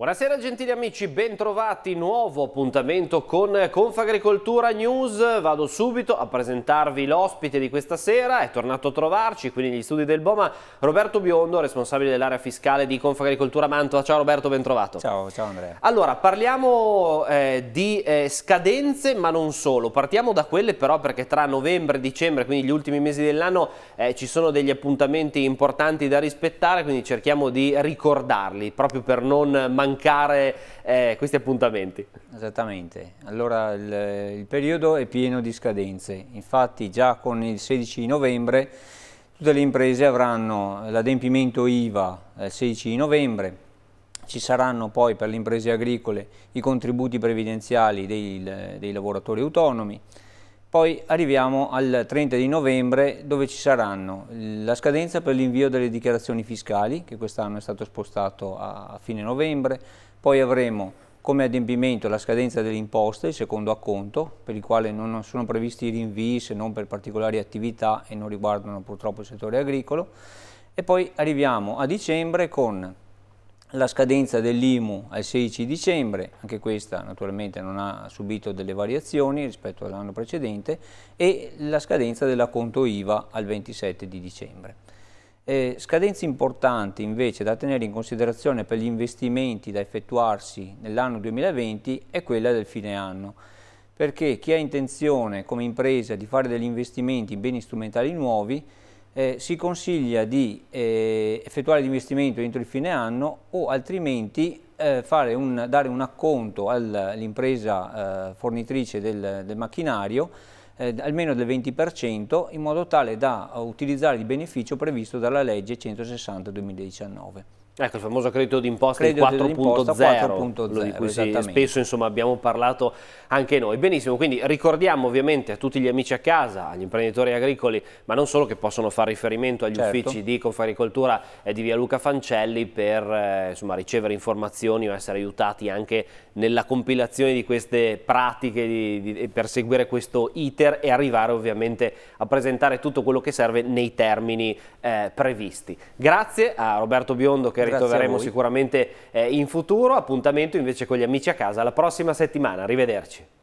Buonasera gentili amici, bentrovati, nuovo appuntamento con Confagricoltura News. Vado subito a presentarvi l'ospite di questa sera, è tornato a trovarci qui negli studi del Boma, Roberto Biondo, responsabile dell'area fiscale di Confagricoltura Mantova. Ciao Roberto, bentrovato. Ciao, ciao Andrea. Allora, parliamo eh, di eh, scadenze, ma non solo. Partiamo da quelle però perché tra novembre e dicembre, quindi gli ultimi mesi dell'anno, eh, ci sono degli appuntamenti importanti da rispettare, quindi cerchiamo di ricordarli, proprio per non mancare mancare eh, questi appuntamenti. Esattamente, allora il, il periodo è pieno di scadenze, infatti già con il 16 novembre tutte le imprese avranno l'adempimento IVA eh, il 16 novembre, ci saranno poi per le imprese agricole i contributi previdenziali dei, dei lavoratori autonomi, poi arriviamo al 30 di novembre dove ci saranno la scadenza per l'invio delle dichiarazioni fiscali che quest'anno è stato spostato a fine novembre, poi avremo come adempimento la scadenza delle imposte, il secondo acconto, per il quale non sono previsti rinvii se non per particolari attività e non riguardano purtroppo il settore agricolo e poi arriviamo a dicembre con la scadenza dell'IMU al 16 dicembre, anche questa naturalmente non ha subito delle variazioni rispetto all'anno precedente, e la scadenza dell'acconto IVA al 27 di dicembre. Eh, scadenze importanti invece da tenere in considerazione per gli investimenti da effettuarsi nell'anno 2020 è quella del fine anno, perché chi ha intenzione come impresa di fare degli investimenti in beni strumentali nuovi eh, si consiglia di eh, effettuare l'investimento entro il fine anno o altrimenti eh, un, dare un acconto all'impresa eh, fornitrice del, del macchinario eh, almeno del 20% in modo tale da utilizzare il beneficio previsto dalla legge 160 2019. Ecco il famoso credito d'imposta 4.0, di esatto. spesso insomma, abbiamo parlato anche noi. Benissimo, quindi ricordiamo ovviamente a tutti gli amici a casa, agli imprenditori agricoli, ma non solo che possono fare riferimento agli certo. uffici di Confagricoltura e di via Luca Fancelli per eh, insomma, ricevere informazioni o essere aiutati anche nella compilazione di queste pratiche di, di, per seguire questo iter e arrivare ovviamente a presentare tutto quello che serve nei termini eh, previsti. Grazie a Roberto Biondo che che Grazie ritroveremo sicuramente eh, in futuro. Appuntamento invece con gli amici a casa la prossima settimana. Arrivederci.